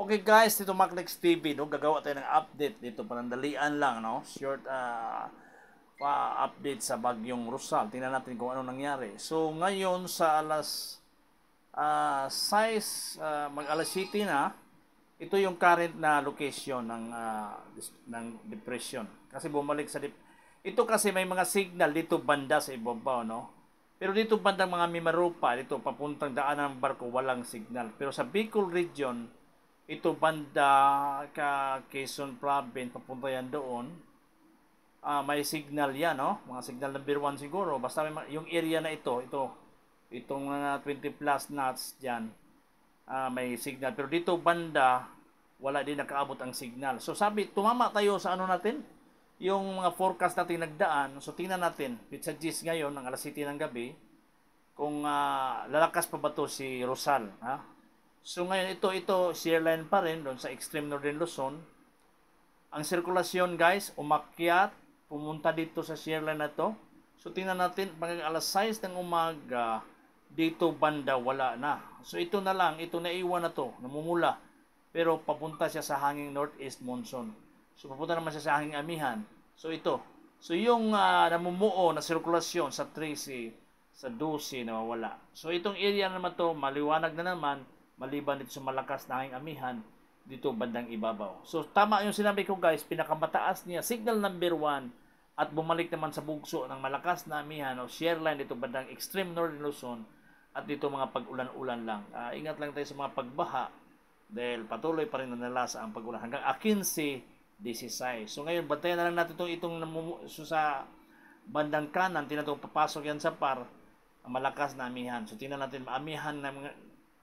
Okay guys, dito Maclex TV, no? gagawa tayo ng update dito, panandalian lang, no? short uh, ah, pa-update sa bagyong Rosal. Tingnan natin kung ano nangyari. So ngayon sa alas uh, ah, size, uh, ah, mag alas 7 na, ito yung current na location ng, uh, ng depression. Kasi bumalik sa, dep ito kasi may mga signal dito banda sa ibabaw, no? Pero dito bandang mga Mimarupa, dito papuntang daan ng barko, walang signal. Pero sa Bicol region, ito banda ka Quezon Province, papunta yan doon, uh, may signal yan, no? mga signal number 1 siguro, basta may, yung area na ito, ito, itong uh, 20 plus knots dyan, uh, may signal. Pero dito banda, wala din nakaabot ang signal. So sabi, tumama tayo sa ano natin, yung mga forecast natin nagdaan, so tingnan natin, it suggests ngayon, ng alas 7 ng gabi, kung uh, lalakas pa ba to si Rosal, ha? So ngayon ito, ito, shear line pa rin doon sa extreme northern Luzon. Ang sirkulasyon guys, umakyat, pumunta dito sa shear line na to. So tingnan natin, pag alas 6 ng umaga, dito banda wala na. So ito na lang, ito naiwan na to, namumula. Pero papunta siya sa hanging northeast monsoon. So papunta naman siya sa hanging amihan. So ito, so yung uh, namumuo na sirkulasyon sa 3C, sa 12 nawawala. So itong area naman to, maliwanag na naman, maliban dito sa malakas na aking amihan dito bandang ibabaw. So tama yung sinabi ko guys, pinakamataas niya, signal number 1 at bumalik naman sa bugso ng malakas na amihan o shear line dito bandang extreme northern Luzon at dito mga pag-ulan-ulan lang. Uh, ingat lang tayo sa mga pagbaha dahil patuloy pa rin nanalasa ang pag-ulan hanggang 15, 16. So ngayon, bantayan na lang natin itong, itong so, sa bandang kanan, tinatong papasok yan sa par, malakas na amihan. So tingnan natin, amihan na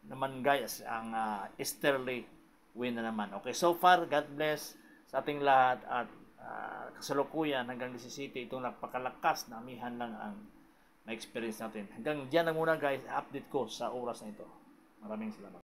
naman guys ang uh, Easterly win na naman. Okay, so far, God bless sa ating lahat at uh, kasalukuyan hanggang City. itong napakalakas na amihan lang ang na-experience natin. Hanggang dyan na muna guys, update ko sa oras na ito. Maraming salamat.